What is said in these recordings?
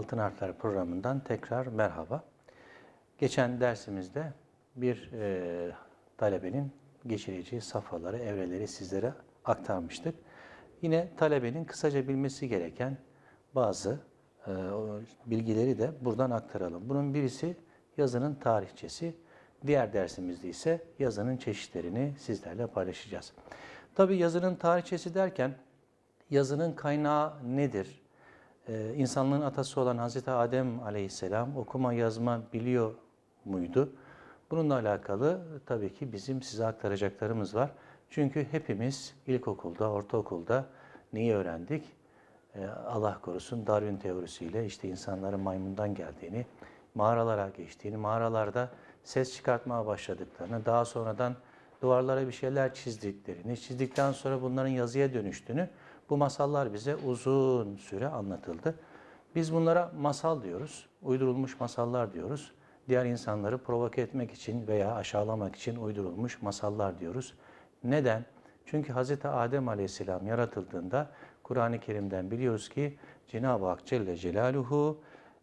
Altın Harfler programından tekrar merhaba. Geçen dersimizde bir e, talebenin geçireceği safhaları, evreleri sizlere aktarmıştık. Yine talebenin kısaca bilmesi gereken bazı e, bilgileri de buradan aktaralım. Bunun birisi yazının tarihçesi, diğer dersimizde ise yazının çeşitlerini sizlerle paylaşacağız. Tabi yazının tarihçesi derken yazının kaynağı nedir? e, insanlığın atası olan Hazreti Adem aleyhisselam okuma yazma biliyor muydu? Bununla alakalı tabii ki bizim size aktaracaklarımız var. Çünkü hepimiz ilkokulda, ortaokulda neyi öğrendik? Ee, Allah korusun Darwin teorisiyle işte insanların maymundan geldiğini, mağaralara geçtiğini, mağaralarda ses çıkartmaya başladıklarını, daha sonradan duvarlara bir şeyler çizdiklerini, çizdikten sonra bunların yazıya dönüştüğünü bu masallar bize uzun süre anlatıldı. Biz bunlara masal diyoruz, uydurulmuş masallar diyoruz. Diğer insanları provoke etmek için veya aşağılamak için uydurulmuş masallar diyoruz. Neden? Çünkü Hz. Adem aleyhisselam yaratıldığında Kur'an-ı Kerim'den biliyoruz ki Cenab-ı Hak Celle Celaluhu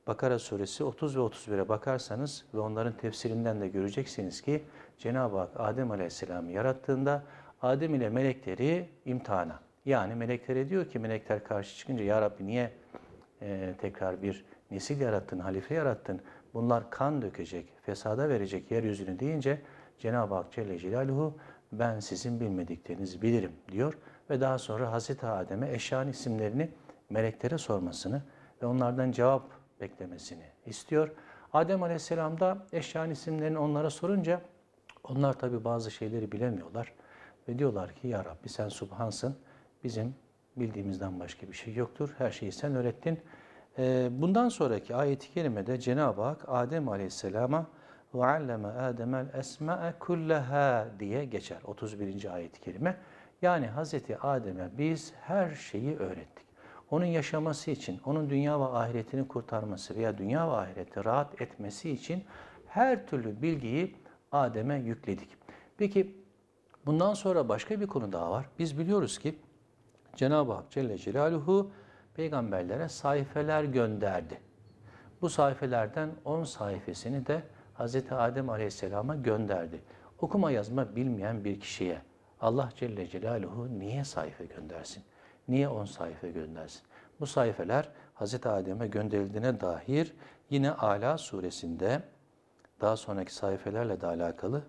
Bakara suresi 30 ve 31'e bakarsanız ve onların tefsirinden de göreceksiniz ki Cenab-ı Hak Adem aleyhisselamı yarattığında Adem ile melekleri imtihana, yani meleklere diyor ki melekler karşı çıkınca ya Rabbi niye e, tekrar bir nesil yarattın, halife yarattın? Bunlar kan dökecek, fesada verecek yeryüzünü deyince Cenab-ı Hak Celle Celaluhu ben sizin bilmediklerinizi bilirim diyor ve daha sonra Hazreti Adem'e eşyan isimlerini meleklere sormasını ve onlardan cevap beklemesini istiyor. Adem Aleyhisselam da eşyan isimlerini onlara sorunca onlar tabi bazı şeyleri bilemiyorlar ve diyorlar ki ya Rabbi sen subhansın bizim bildiğimizden başka bir şey yoktur. Her şeyi sen öğrettin. Ee, bundan sonraki ayet-i kerimede Cenab-ı Hak Adem Aleyhisselam'a وَعَلَّمَ آدَمَ الْاَسْمَاءَ كُلَّهَا diye geçer. 31. ayet-i kerime. Yani Hz. Adem'e biz her şeyi öğrettik. Onun yaşaması için, onun dünya ve ahiretini kurtarması veya dünya ve ahireti rahat etmesi için her türlü bilgiyi Adem'e yükledik. Peki bundan sonra başka bir konu daha var. Biz biliyoruz ki Cenab-ı Hak Celle Celaluhu peygamberlere sayfeler gönderdi. Bu sayfelerden 10 sayfasını de Hz. Adem Aleyhisselam'a gönderdi. Okuma yazma bilmeyen bir kişiye Allah Celle Celaluhu niye sayfa göndersin? Niye 10 sayfa göndersin? Bu sayfeler Hz. Adem'e gönderildiğine dair yine Ala suresinde daha sonraki sayfelerle de alakalı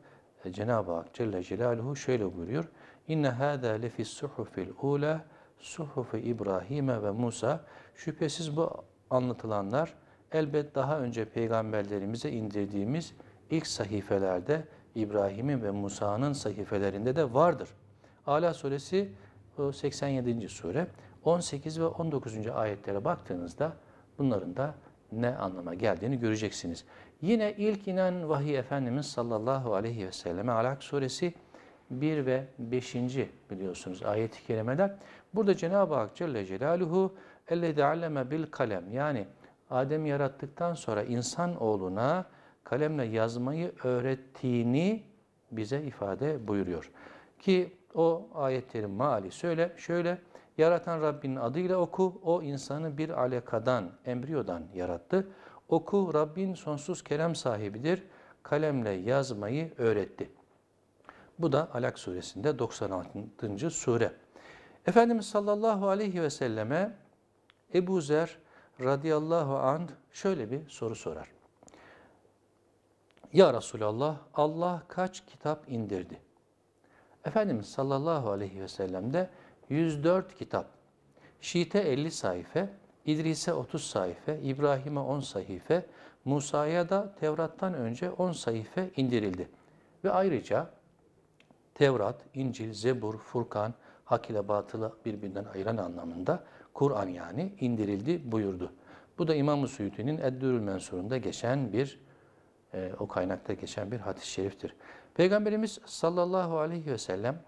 e, Cenab-ı Hak Celle Celaluhu şöyle buyuruyor. İnne hâdâ lefis suhufil ula Suhufu İbrahim'e ve Musa şüphesiz bu anlatılanlar elbet daha önce peygamberlerimize indirdiğimiz ilk sahifelerde İbrahim'in ve Musa'nın sahifelerinde de vardır. Ala suresi 87. E, sure 18 ve 19. ayetlere baktığınızda bunların da ne anlama geldiğini göreceksiniz. Yine ilk inen vahiy Efendimiz sallallahu aleyhi ve selleme Alak suresi 1 ve 5. biliyorsunuz ayet-i kerimeler. Burada Cenab-ı Hak Celle Celaluhu اَلَّذِ عَلَّمَ Kalem Yani Adem yarattıktan sonra insan oğluna kalemle yazmayı öğrettiğini bize ifade buyuruyor. Ki o ayetlerin mali söyle şöyle yaratan Rabbinin adıyla oku o insanı bir alekadan embriyodan yarattı. Oku Rabbin sonsuz kerem sahibidir. Kalemle yazmayı öğretti. Bu da Alak suresinde 96. sure. Efendimiz sallallahu aleyhi ve selleme Ebu Zer radıyallahu an şöyle bir soru sorar. Ya Resulallah Allah kaç kitap indirdi? Efendimiz sallallahu aleyhi ve sellem de 104 kitap. Şiite 50 sayfa, İdris'e 30 sayfa, İbrahim'e 10 sayfa, Musa'ya da Tevrat'tan önce 10 sayfa indirildi. Ve ayrıca Tevrat, İncil, Zebur, Furkan, hak ile batılı birbirinden ayıran anlamında Kur'an yani indirildi buyurdu. Bu da İmam-ı Suyuti'nin Eddürül Mensur'unda geçen bir, e, o kaynakta geçen bir hadis-i şeriftir. Peygamberimiz sallallahu aleyhi ve sellem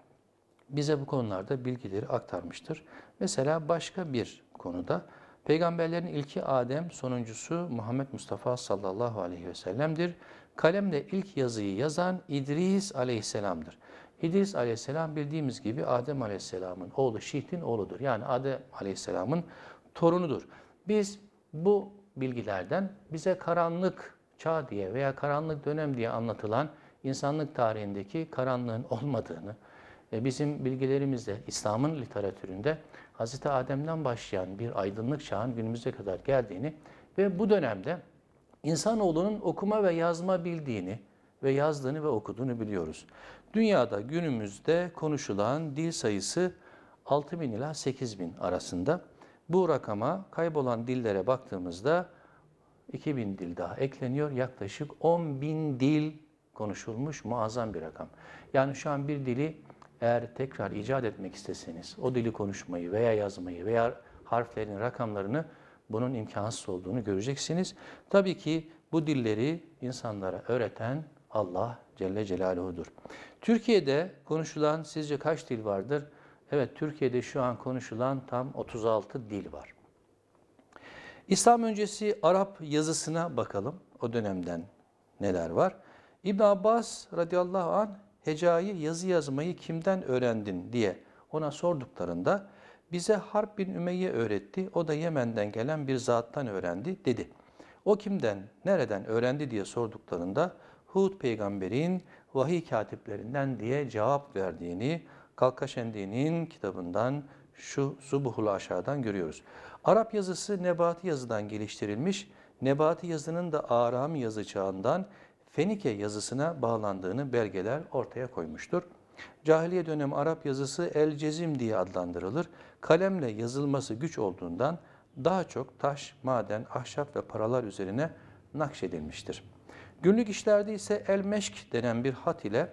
bize bu konularda bilgileri aktarmıştır. Mesela başka bir konuda peygamberlerin ilki Adem, sonuncusu Muhammed Mustafa sallallahu aleyhi ve sellem'dir. Kalemle ilk yazıyı yazan İdris aleyhisselam'dır. İdris aleyhisselam bildiğimiz gibi Adem aleyhisselamın oğlu Şit'in oğludur. Yani Adem aleyhisselamın torunudur. Biz bu bilgilerden bize karanlık çağ diye veya karanlık dönem diye anlatılan insanlık tarihindeki karanlığın olmadığını, bizim bilgilerimizde İslam'ın literatüründe Hz. Adem'den başlayan bir aydınlık çağın günümüze kadar geldiğini ve bu dönemde insanoğlunun okuma ve yazma bildiğini ve yazdığını ve okuduğunu biliyoruz. Dünyada günümüzde konuşulan dil sayısı 6 bin ila 8 bin arasında. Bu rakama kaybolan dillere baktığımızda 2 bin dil daha ekleniyor. Yaklaşık 10 bin dil konuşulmuş muazzam bir rakam. Yani şu an bir dili eğer tekrar icat etmek isteseniz, o dili konuşmayı veya yazmayı veya harflerin rakamlarını bunun imkansız olduğunu göreceksiniz. Tabii ki bu dilleri insanlara öğreten Allah Celle Celaluhu'dur. Türkiye'de konuşulan sizce kaç dil vardır? Evet Türkiye'de şu an konuşulan tam 36 dil var. İslam öncesi Arap yazısına bakalım. O dönemden neler var? İbn Abbas radıyallahu an hecayı yazı yazmayı kimden öğrendin diye ona sorduklarında bize Harp bin Ümeyye öğretti. O da Yemen'den gelen bir zattan öğrendi dedi. O kimden, nereden öğrendi diye sorduklarında Hud peygamberin vahiy katiplerinden diye cevap verdiğini Kalkaşendi'nin kitabından şu subuhul aşağıdan görüyoruz. Arap yazısı Nebati yazıdan geliştirilmiş, Nebati yazının da Aram yazı çağından Fenike yazısına bağlandığını belgeler ortaya koymuştur. Cahiliye dönemi Arap yazısı El Cezim diye adlandırılır. Kalemle yazılması güç olduğundan daha çok taş, maden, ahşap ve paralar üzerine nakşedilmiştir. Günlük işlerde ise el meşk denen bir hat ile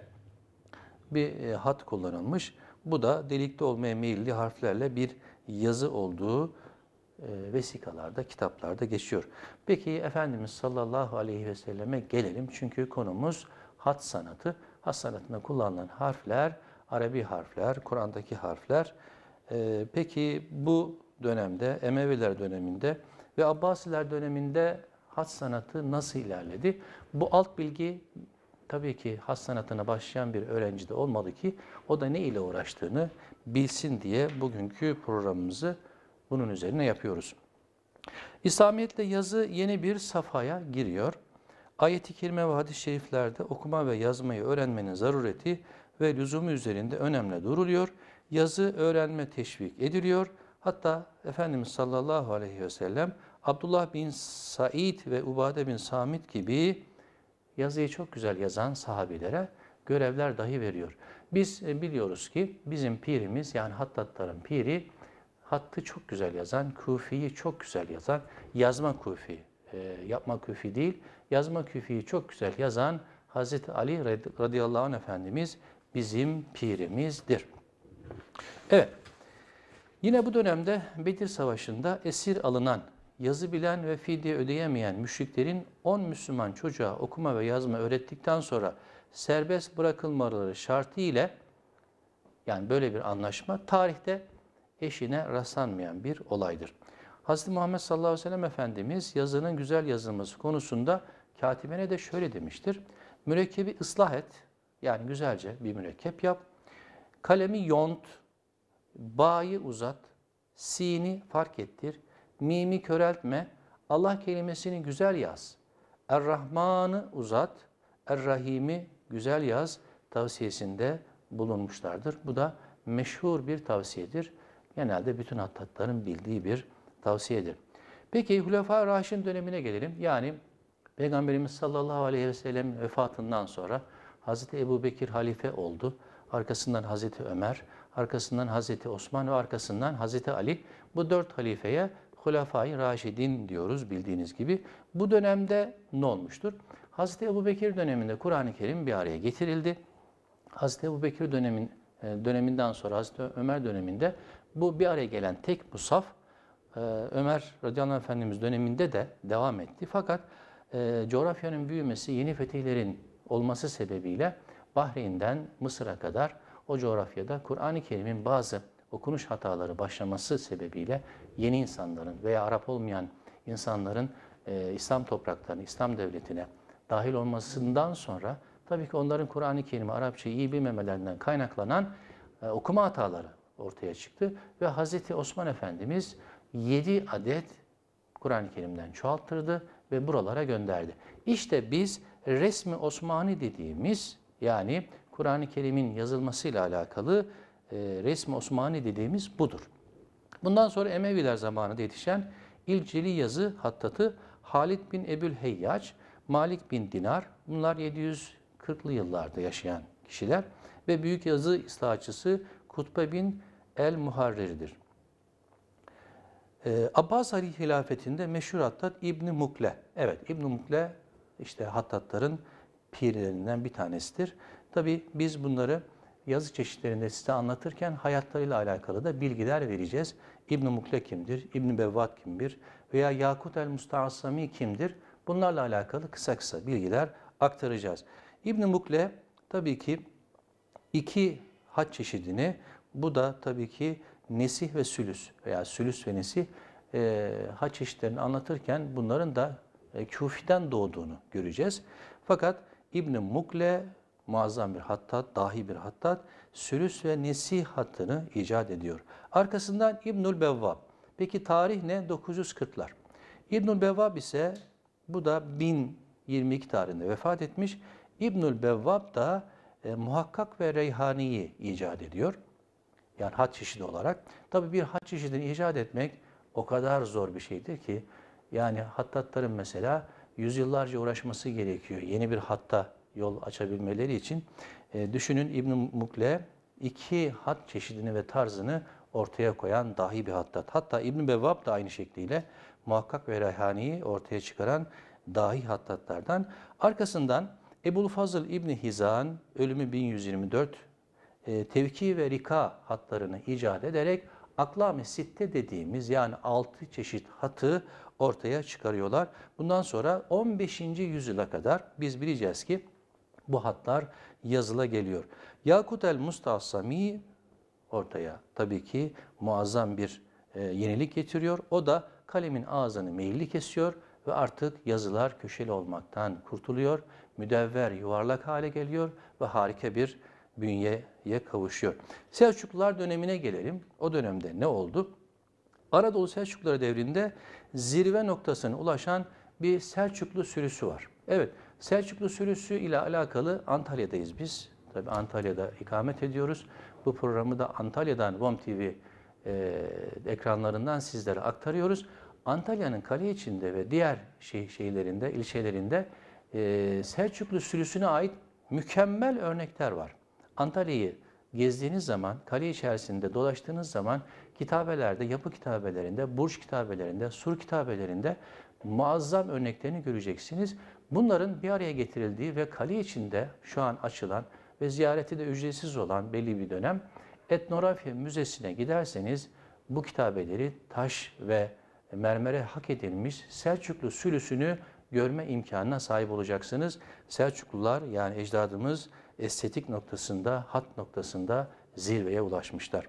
bir e, hat kullanılmış. Bu da delikte olmaya meyilli harflerle bir yazı olduğu e, vesikalarda, kitaplarda geçiyor. Peki Efendimiz sallallahu aleyhi ve selleme gelelim. Çünkü konumuz hat sanatı. Hat sanatında kullanılan harfler, Arabi harfler, Kur'an'daki harfler. E, peki bu dönemde, Emeviler döneminde ve Abbasiler döneminde hat sanatı nasıl ilerledi? Bu alt bilgi tabii ki has sanatına başlayan bir öğrenci de olmalı ki o da ne ile uğraştığını bilsin diye bugünkü programımızı bunun üzerine yapıyoruz. İslamiyet'te yazı yeni bir safhaya giriyor. Ayet-i kerime ve hadis-i şeriflerde okuma ve yazmayı öğrenmenin zarureti ve lüzumu üzerinde önemli duruluyor. Yazı öğrenme teşvik ediliyor. Hatta Efendimiz sallallahu aleyhi ve sellem Abdullah bin Said ve Ubade bin Samit gibi yazıyı çok güzel yazan sahabilere görevler dahi veriyor. Biz e, biliyoruz ki bizim pirimiz yani hattatların piri hattı çok güzel yazan, kufiyi çok güzel yazan, yazma kufi, e, yapma kufi değil, yazma kufiyi çok güzel yazan Hazreti Ali radıyallahu anh efendimiz bizim pirimizdir. Evet, yine bu dönemde Bedir Savaşı'nda esir alınan yazı bilen ve fidye ödeyemeyen müşriklerin 10 Müslüman çocuğa okuma ve yazma öğrettikten sonra serbest bırakılmaları şartı ile yani böyle bir anlaşma tarihte eşine rastlanmayan bir olaydır. Hazreti Muhammed sallallahu aleyhi ve sellem Efendimiz yazının güzel yazılması konusunda katibine de şöyle demiştir. Mürekkebi ıslah et, yani güzelce bir mürekkep yap. Kalemi yont, bağı uzat, sini fark ettir, mimi köreltme. Allah kelimesini güzel yaz. Er-Rahman'ı uzat, Er-Rahim'i güzel yaz tavsiyesinde bulunmuşlardır. Bu da meşhur bir tavsiyedir. Genelde bütün hattatların bildiği bir tavsiyedir. Peki Hulefai Raşid'in dönemine gelelim. Yani Peygamberimiz sallallahu aleyhi ve sellem vefatından sonra Hazreti Ebu Bekir halife oldu. Arkasından Hazreti Ömer, arkasından Hazreti Osman ve arkasından Hazreti Ali bu dört halifeye Hulefai Raşidin diyoruz bildiğiniz gibi. Bu dönemde ne olmuştur? Hazreti Ebu Bekir döneminde Kur'an-ı Kerim bir araya getirildi. Hazreti Ebu Bekir dönemin, e, döneminden sonra Hazreti Ömer döneminde bu bir araya gelen tek musaf e, Ömer radıyallahu anh efendimiz döneminde de devam etti. Fakat e, coğrafyanın büyümesi yeni fetihlerin olması sebebiyle Bahreyn'den Mısır'a kadar o coğrafyada Kur'an-ı Kerim'in bazı okunuş hataları başlaması sebebiyle yeni insanların veya Arap olmayan insanların e, İslam topraklarını, İslam devletine dahil olmasından sonra tabii ki onların Kur'an-ı Kerim'i Arapçayı iyi bilmemelerinden kaynaklanan e, okuma hataları ortaya çıktı. Ve Hz. Osman Efendimiz 7 adet Kur'an-ı Kerim'den çoğalttırdı ve buralara gönderdi. İşte biz resmi Osmani dediğimiz yani Kur'an-ı Kerim'in yazılmasıyla alakalı e, resmi Osmani dediğimiz budur. Bundan sonra Emeviler zamanında yetişen ilçeli yazı hattatı Halid bin Ebül Heyyaç, Malik bin Dinar, bunlar 740'lı yıllarda yaşayan kişiler ve büyük yazı ıslahçısı Kutbe bin El Muharreri'dir. Ee, Abbas Ali hilafetinde meşhur hattat İbni Mukle. Evet İbni Mukle işte hattatların pirlerinden bir tanesidir. Tabi biz bunları yazı çeşitlerinde size anlatırken hayatlarıyla alakalı da bilgiler vereceğiz. İbn-i Mukle kimdir, İbn-i Bevvat kimdir veya Yakut el-Musta'asami kimdir? Bunlarla alakalı kısa kısa bilgiler aktaracağız. İbn-i Mukle tabii ki iki hac çeşidini, bu da tabii ki nesih ve sülüs veya sülüs ve nesih e, haç çeşitlerini anlatırken bunların da e, Kufi'den doğduğunu göreceğiz. Fakat İbn Mukle muazzam bir hattat, dahi bir hattat sülüs ve nesi hattını icat ediyor. Arkasından İbnül Bevvab. Peki tarih ne? 940'lar. İbnül Bevvab ise bu da 1022 tarihinde vefat etmiş. İbnül Bevvab da e, muhakkak ve reyhaniyi icat ediyor. Yani hat çeşidi olarak. Tabi bir hat çeşidini icat etmek o kadar zor bir şeydir ki yani hattatların mesela yüzyıllarca uğraşması gerekiyor. Yeni bir hatta yol açabilmeleri için e, düşünün İbn Mukle iki hat çeşidini ve tarzını ortaya koyan dahi bir hattat. Hatta İbn Bevvab da aynı şekliyle muhakkak ve rehaniyi ortaya çıkaran dahi hattatlardan. Arkasından Ebul Fazıl İbni Hizan ölümü 1124 e, tevki ve rika hatlarını icat ederek aklam-ı sitte dediğimiz yani altı çeşit hatı ortaya çıkarıyorlar. Bundan sonra 15. yüzyıla kadar biz bileceğiz ki bu hatlar yazıla geliyor. Yakut el Mustassami ortaya tabii ki muazzam bir e, yenilik getiriyor. O da kalemin ağzını meyilli kesiyor ve artık yazılar köşeli olmaktan kurtuluyor. Müdevver yuvarlak hale geliyor ve harika bir bünyeye kavuşuyor. Selçuklular dönemine gelelim. O dönemde ne oldu? Anadolu Selçukluları devrinde zirve noktasına ulaşan bir Selçuklu sürüsü var. Evet, Selçuklu sürüsü ile alakalı Antalya'dayız biz. Tabii Antalya'da ikamet ediyoruz. Bu programı da Antalya'dan VOM TV e, ekranlarından sizlere aktarıyoruz. Antalya'nın kale içinde ve diğer şey, şeylerinde, ilçelerinde e, Selçuklu sürüsüne ait mükemmel örnekler var. Antalya'yı gezdiğiniz zaman, kale içerisinde dolaştığınız zaman kitabelerde, yapı kitabelerinde, burç kitabelerinde, sur kitabelerinde muazzam örneklerini göreceksiniz. Bunların bir araya getirildiği ve kale içinde şu an açılan ve ziyareti de ücretsiz olan belli bir dönem etnografya müzesine giderseniz bu kitabeleri taş ve mermere hak edilmiş Selçuklu sülüsünü görme imkanına sahip olacaksınız. Selçuklular yani ecdadımız estetik noktasında, hat noktasında zirveye ulaşmışlar.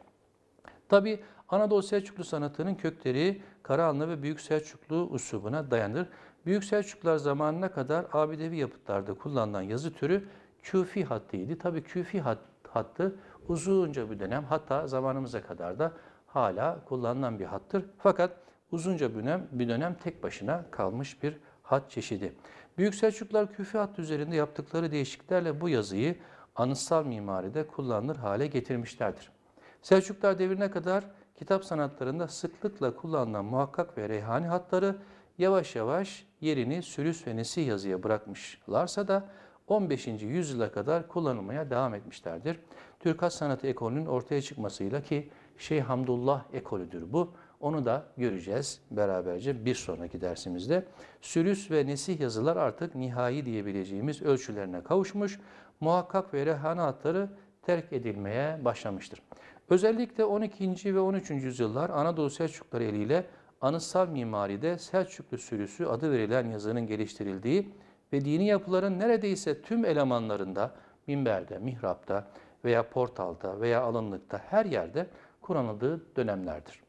Tabi Anadolu Selçuklu sanatının kökleri Karahanlı ve Büyük Selçuklu usubuna dayanır. Büyük Selçuklular zamanına kadar abidevi yapıtlarda kullanılan yazı türü küfi hattıydı. Tabii küfi hat, hattı uzunca bir dönem hatta zamanımıza kadar da hala kullanılan bir hattır. Fakat uzunca bir dönem, bir dönem tek başına kalmış bir hat çeşidi. Büyük Selçuklular küfi hattı üzerinde yaptıkları değişikliklerle bu yazıyı anıtsal mimaride kullanılır hale getirmişlerdir. Selçuklar devrine kadar kitap sanatlarında sıklıkla kullanılan muhakkak ve reyhani hatları yavaş yavaş yerini sürüs ve nesih yazıya bırakmışlarsa da 15. yüzyıla kadar kullanılmaya devam etmişlerdir. Türk has sanatı ekolünün ortaya çıkmasıyla ki Şeyh Hamdullah ekolüdür bu. Onu da göreceğiz beraberce bir sonraki dersimizde. Sürüs ve nesih yazılar artık nihai diyebileceğimiz ölçülerine kavuşmuş. Muhakkak ve rehane hatları terk edilmeye başlamıştır. Özellikle 12. ve 13. yüzyıllar Anadolu Selçukları eliyle anıtsal mimaride Selçuklu sürüsü adı verilen yazının geliştirildiği ve dini yapıların neredeyse tüm elemanlarında, minberde, mihrapta veya portalda veya alınlıkta her yerde kullanıldığı dönemlerdir.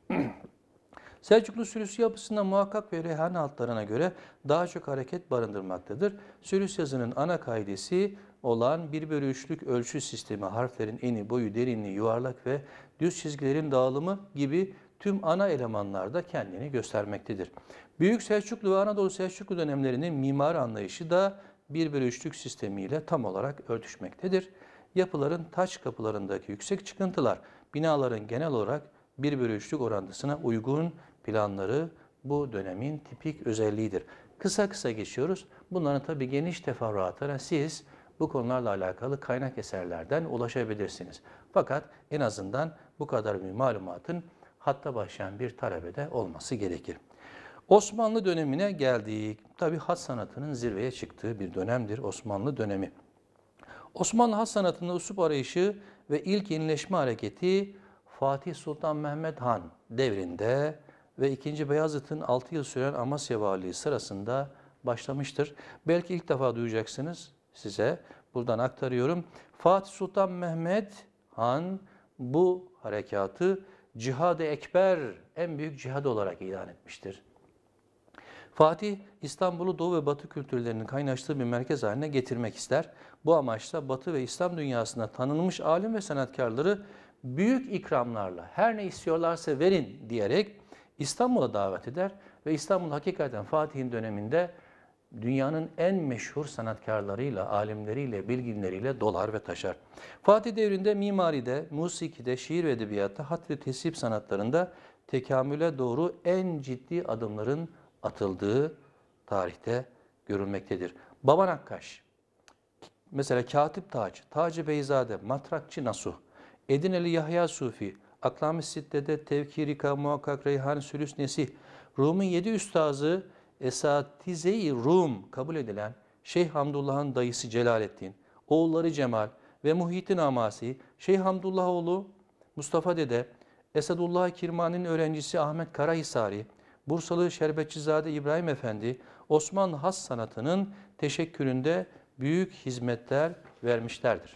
Selçuklu sürüsü yapısında muhakkak ve rehane altlarına göre daha çok hareket barındırmaktadır. Sürüs yazının ana kaidesi olan 1 bölü 3'lük ölçü sistemi harflerin eni, boyu, derinliği, yuvarlak ve düz çizgilerin dağılımı gibi tüm ana elemanlarda kendini göstermektedir. Büyük Selçuklu ve Anadolu Selçuklu dönemlerinin mimar anlayışı da bir bir üçlük sistemiyle tam olarak örtüşmektedir. Yapıların taç kapılarındaki yüksek çıkıntılar binaların genel olarak bir bölü üçlük orantısına uygun planları bu dönemin tipik özelliğidir. Kısa kısa geçiyoruz. Bunların tabi geniş teferruatına siz bu konularla alakalı kaynak eserlerden ulaşabilirsiniz. Fakat en azından bu kadar bir malumatın hatta başlayan bir talebede olması gerekir. Osmanlı dönemine geldik. Tabi hat sanatının zirveye çıktığı bir dönemdir Osmanlı dönemi. Osmanlı hat sanatında usup arayışı ve ilk yenileşme hareketi Fatih Sultan Mehmet Han devrinde ve 2. Beyazıt'ın 6 yıl süren Amasya Valiliği sırasında başlamıştır. Belki ilk defa duyacaksınız size. Buradan aktarıyorum. Fatih Sultan Mehmet Han bu harekatı cihad-ı ekber en büyük cihad olarak ilan etmiştir. Fatih, İstanbul'u Doğu ve Batı kültürlerinin kaynaştığı bir merkez haline getirmek ister. Bu amaçla Batı ve İslam dünyasında tanınmış alim ve sanatkarları büyük ikramlarla her ne istiyorlarsa verin diyerek İstanbul'a davet eder ve İstanbul hakikaten Fatih'in döneminde dünyanın en meşhur sanatkarlarıyla, alimleriyle, bilginleriyle dolar ve taşar. Fatih devrinde mimaride, musikide, şiir ve edebiyatta, hat ve tesip sanatlarında tekamüle doğru en ciddi adımların atıldığı tarihte görülmektedir. Baban Akkaş, mesela Katip Taç, Taci Beyzade, Matrakçı Nasuh, Edineli Yahya Sufi, Aklami Sitte'de Tevkirika, Muhakkak Reyhan, Sülüs Nesih, Rum'un yedi üstazı Esatize-i Rum kabul edilen Şeyh Hamdullah'ın dayısı Celalettin, oğulları Cemal ve Muhittin Amasi, Şeyh Hamdullah oğlu Mustafa Dede, Esadullah Kirman'ın öğrencisi Ahmet Karahisari, Bursalı Şerbetçizade İbrahim Efendi, Osman Has sanatının teşekküründe büyük hizmetler vermişlerdir.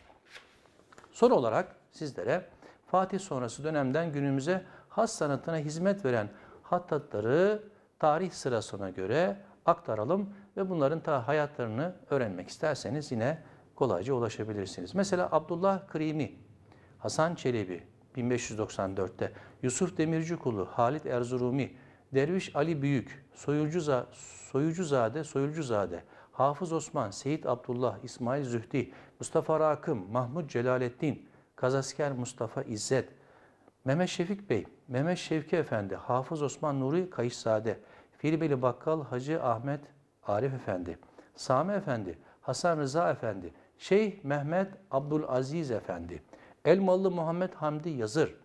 Son olarak sizlere Fatih sonrası dönemden günümüze has sanatına hizmet veren hattatları tarih sırasına göre aktaralım ve bunların ta hayatlarını öğrenmek isterseniz yine kolayca ulaşabilirsiniz. Mesela Abdullah Krimi, Hasan Çelebi 1594'te, Yusuf Demircikulu, Halit Erzurumi, Derviş Ali Büyük, Soyulcuza, Soyucuzade, Soyulcuzade, Hafız Osman, Seyit Abdullah, İsmail Zühdi, Mustafa Rakım, Mahmud Celaleddin, Kazasker Mustafa İzzet, Mehmet Şefik Bey, Mehmet Şevki Efendi, Hafız Osman Nuri Kayışzade, Hilbeli Bakkal Hacı Ahmet Arif Efendi, Sami Efendi, Hasan Rıza Efendi, Şeyh Mehmet Abdülaziz Efendi, Elmalı Muhammed Hamdi Yazır,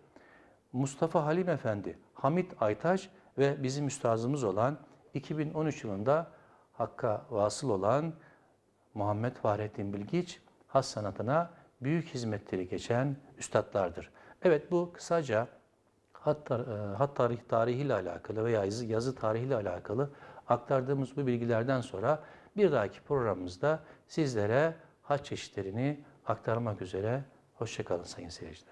Mustafa Halim Efendi, Hamit Aytaş ve bizim üstazımız olan 2013 yılında Hakk'a vasıl olan Muhammed Fahrettin Bilgiç, has sanatına büyük hizmetleri geçen üstadlardır. Evet bu kısaca e, hat, tar tarih tarihiyle alakalı veya yazı, yazı tarihiyle alakalı aktardığımız bu bilgilerden sonra bir dahaki programımızda sizlere haç çeşitlerini aktarmak üzere. Hoşçakalın sayın seyirciler.